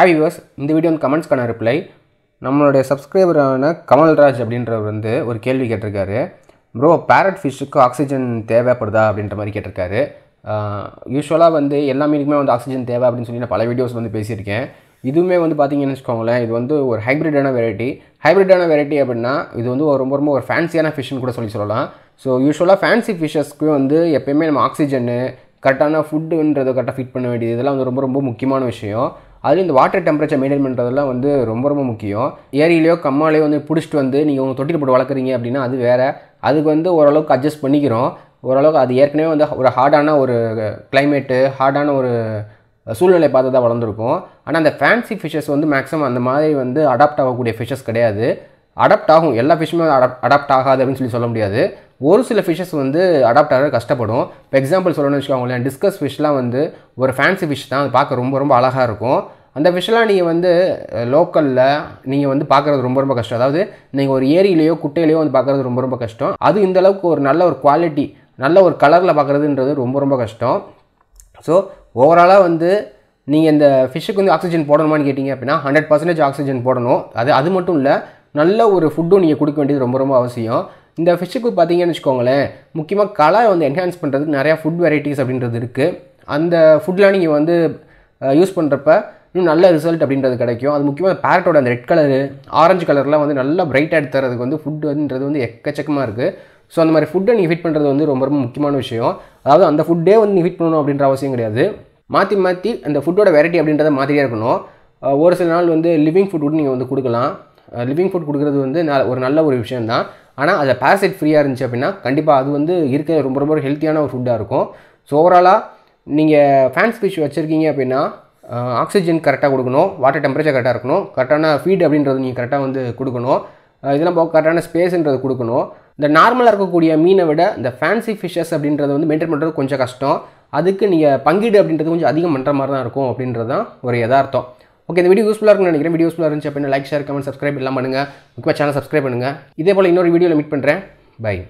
ஹாவி viewers இந்த video வந்து கமெண்ட்ஸ்க்கான reply நம்மளுடைய சப்ஸ்கிரைபரான கமல்ராஜ் அப்படின்றவர் வந்து ஒரு கேள்வி கேட்டிருக்காரு ப்ரோ பேரட் ஃபிஷ்ஷுக்கு ஆக்சிஜன் தேவைப்படுதா அப்படின்ற மாதிரி கேட்டிருக்காரு யூஸ்வலாக வந்து எல்லா மீனுக்குமே வந்து ஆக்சிஜன் தேவை அப்படின்னு சொல்லி நான் பல வீடியோஸ் வந்து பேசியிருக்கேன் இதுவுமே வந்து பார்த்தீங்கன்னு வச்சுக்கோங்களேன் இது வந்து ஒரு ஹைப்ரிட்டான வெரைட்டி ஹைப்ரிட்டான வெரைட்டி அப்படின்னா இது வந்து ரொம்ப ரொம்ப ஒரு ஃபேன்சியான ஃபிஷ்னு கூட சொல்லி சொல்லலாம் ஸோ யூஸ்வலாக ஃபேன்சி ஃபிஷ்ஷஸ்க்கு வந்து எப்போயுமே நம்ம ஆக்சிஜன்னு கரெக்டான ஃபுட்டுன்றது கரெக்டாக ஃபிட் பண்ண வேண்டியது இதெல்லாம் வந்து ரொம்ப ரொம்ப முக்கியமான விஷயம் அதில் இந்த வாட்டர் டெம்பரேச்சர் மெயின்டைன் பண்ணுறதெல்லாம் வந்து ரொம்ப ரொம்ப முக்கியம் ஏரியிலையோ கம்மாலையோ வந்து பிடிச்சிட்டு வந்து நீங்கள் உங்கள் தொட்டில் போட்டு வளர்க்குறீங்க அப்படின்னா அது வேறு அதுக்கு வந்து ஓரளவுக்கு அட்ஜஸ்ட் பண்ணிக்கிறோம் ஓரளவுக்கு அது ஏற்கனவே வந்து ஒரு ஹார்டான ஒரு கிளைமேட்டு ஹார்டான ஒரு சூழ்நிலை பார்த்து தான் வளர்ந்துருக்கும் ஆனால் அந்த ஃபேன்சி ஃபிஷஸ் வந்து மேக்ஸிமம் அந்த மாதிரி வந்து அடாப்ட் ஆகக்கூடிய ஃபிஷஸ் கிடையாது அடாப்ட் ஆகும் எல்லா ஃபிஷ்ஷுமே அடாப்ட் அடாப்ட் ஆகாது அப்படின்னு சொல்லி சொல்ல முடியாது ஒரு சில ஃபிஷ்ஷஸ் வந்து அடாப்ட் ஆகிறது கஷ்டப்படும் இப்போ எக்ஸாம்பிள் சொல்லணும்னு வச்சுக்கோங்களேன் டிஸ்கஸ் ஃபிஷ்லாம் வந்து ஒரு ஃபேன்சி ஃபிஷ் தான் அது பார்க்க ரொம்ப ரொம்ப அழகாக இருக்கும் அந்த விஷயம்லாம் நீங்கள் வந்து லோக்கலில் நீங்கள் வந்து பார்க்குறது ரொம்ப ரொம்ப கஷ்டம் அதாவது நீங்கள் ஒரு ஏரியிலையோ குட்டையிலையோ வந்து பார்க்குறது ரொம்ப ரொம்ப கஷ்டம் அது இந்தளவுக்கு ஒரு நல்ல ஒரு குவாலிட்டி நல்ல ஒரு கலரில் பார்க்குறதுன்றது ரொம்ப ரொம்ப கஷ்டம் ஸோ ஓவராலாக வந்து நீங்கள் இந்த ஃபிஷ்ஷுக்கு வந்து ஆக்சிஜன் போடணுமான்னு கேட்டிங்க அப்படின்னா ஹண்ட்ரட் ஆக்சிஜன் போடணும் அது அது மட்டும் இல்லை நல்ல ஒரு ஃபுட்டும் நீங்கள் கொடுக்க வேண்டியது ரொம்ப ரொம்ப அவசியம் இந்த ஃபிஷ்ஷுக்கு பார்த்தீங்கன்னு வச்சுக்கோங்களேன் முக்கியமாக கலரை வந்து என்ஹான்ஸ் பண்ணுறதுக்கு நிறையா ஃபுட் வெரைட்டிஸ் அப்படின்றது இருக்குது அந்த ஃபுட்லாம் நீங்கள் வந்து யூஸ் பண்ணுறப்ப இன்னும் நல்ல ரிசல்ட் அப்படின்றது கிடைக்கும் அது முக்கியமாக பேரட்டோட அந்த ரெட் கலரு ஆரஞ்சு கலர்லாம் வந்து நல்லா பிரைட்டாக எடுத்து தரதுக்கு வந்து ஃபுட்டுன்றது வந்து எக்கச்சக்கமாக இருக்குது ஸோ அந்த மாதிரி ஃபுட்டை நீங்கள் ஃபிட் பண்ணுறது வந்து ரொம்ப ரொம்ப முக்கியமான விஷயம் அதாவது அந்த ஃபுட்டே வந்து நீங்கள் ஃபிட் பண்ணணும் அப்படின்ற அவசியம் கிடையாது மாற்றி மாற்றி அந்த ஃபுட்டோட வெரைட்டி அப்படின்றத மாதிரியே இருக்கணும் ஒரு சில நாள் வந்து லிவிங் ஃபுட் கூட நீங்கள் வந்து கொடுக்கலாம் லிவிங் ஃபுட் கொடுக்குறது வந்து ஒரு நல்ல ஒரு விஷயம் தான் ஆனால் அதை பேரசைட் ஃப்ரீயாக இருந்துச்சு அப்படின்னா கண்டிப்பாக அது வந்து இருக்க ரொம்ப ரொம்ப ஹெல்த்தியான ஒரு ஃபுட்டாக இருக்கும் ஸோ ஓவராலாக நீங்கள் ஃபேன்ஸ் ஃபிஷ் வச்சுருக்கீங்க அப்படின்னா ஆக்சிஜன் கரெக்டாக கொடுக்கணும் வாட்டர் டெம்பரேச்சர் கரெக்டாக இருக்கணும் கரெக்டான ஃபீட் அப்படின்றது நீங்கள் கரெக்டாக வந்து கொடுக்கணும் இதெல்லாம் போக கரெக்டான ஸ்பேஸ்ன்றது கொடுக்கணும் இந்த நார்மலாக இருக்கக்கூடிய மீனை விட இந்த ஃபேன்சி ஃபிஷ்ஷஸ் அப்படின்றத வந்து மெயின்டைன் பண்ணுறது கொஞ்சம் கஷ்டம் அதுக்கு நீங்கள் பங்கீடு அப்படின்றது கொஞ்சம் அதிகம் பண்ணுற மாதிரி தான் இருக்கும் அப்படின்றது தான் ஒரு யதார்த்தம் ஓகே இந்த வீடியோ யூஸ்ஃபுல்லாக இருக்குன்னு நினைக்கிறேன் வீடியோ யூஸ்ஃபுல்லாக இருந்துச்சு அப்படின்னா லைக் ஷேர் கமெண்ட் சப்ஸ்கிரைப் எல்லாம் பண்ணுங்கள் முக்கியமாக சேனல் சப்ஸ்கிரைப் பண்ணுங்கள் இதே போல் இன்னொரு வீடியோவில் மீட் பண்ணுறேன் பை